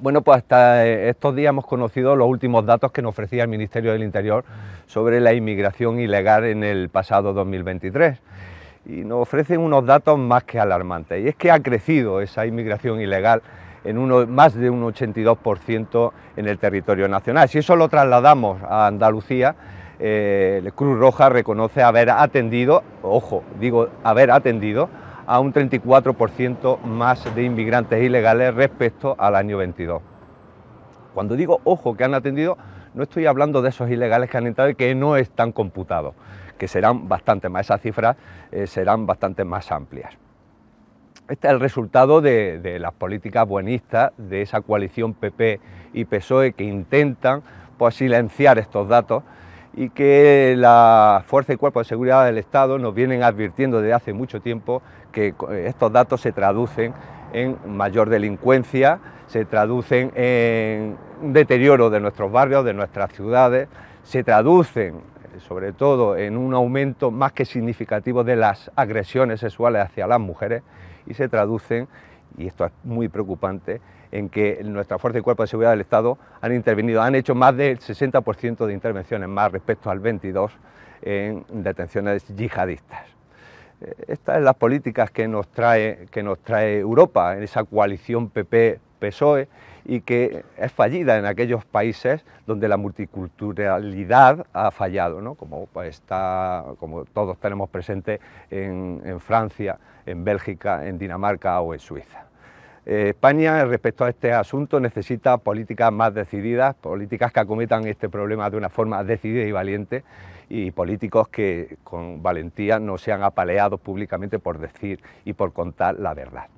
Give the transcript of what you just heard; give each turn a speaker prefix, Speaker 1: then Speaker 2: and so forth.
Speaker 1: Bueno, pues hasta eh, estos días hemos conocido los últimos datos que nos ofrecía el Ministerio del Interior sobre la inmigración ilegal en el pasado 2023 y nos ofrecen unos datos más que alarmantes. Y es que ha crecido esa inmigración ilegal en uno, más de un 82% en el territorio nacional. Si eso lo trasladamos a Andalucía, eh, Cruz Roja reconoce haber atendido, ojo, digo haber atendido a un 34% más de inmigrantes ilegales respecto al año 22. Cuando digo, ojo, que han atendido, no estoy hablando de esos ilegales que han entrado y que no están computados, que serán bastante más, esas cifras eh, serán bastante más amplias. Este es el resultado de, las políticas buenistas de esa coalición PP y PSOE que intentan pues, silenciar estos datos y que la Fuerza y Cuerpo de Seguridad del Estado nos vienen advirtiendo desde hace mucho tiempo que eh, estos datos se traducen en mayor delincuencia, se traducen en un deterioro de nuestros barrios, de nuestras ciudades, se traducen eh, sobre todo en un aumento más que significativo de las agresiones sexuales hacia las mujeres y se traducen y esto es muy preocupante, en que nuestra Fuerza y Cuerpo de Seguridad del Estado han intervenido, han hecho más del 60% de intervenciones más respecto al 22% en detenciones yihadistas. Eh, Estas son las políticas que nos trae, que nos trae Europa, en esa coalición PP PSOE y que es fallida en aquellos países donde la multiculturalidad ha fallado, ¿no? como, pues, está, como todos tenemos presente en, Francia, en Bélgica, en Dinamarca o en Suiza. Eh, España respecto a este asunto necesita políticas más decididas, políticas que acometan este problema de una forma decidida y valiente y políticos que con valentía no sean apaleados públicamente por decir y por contar la verdad.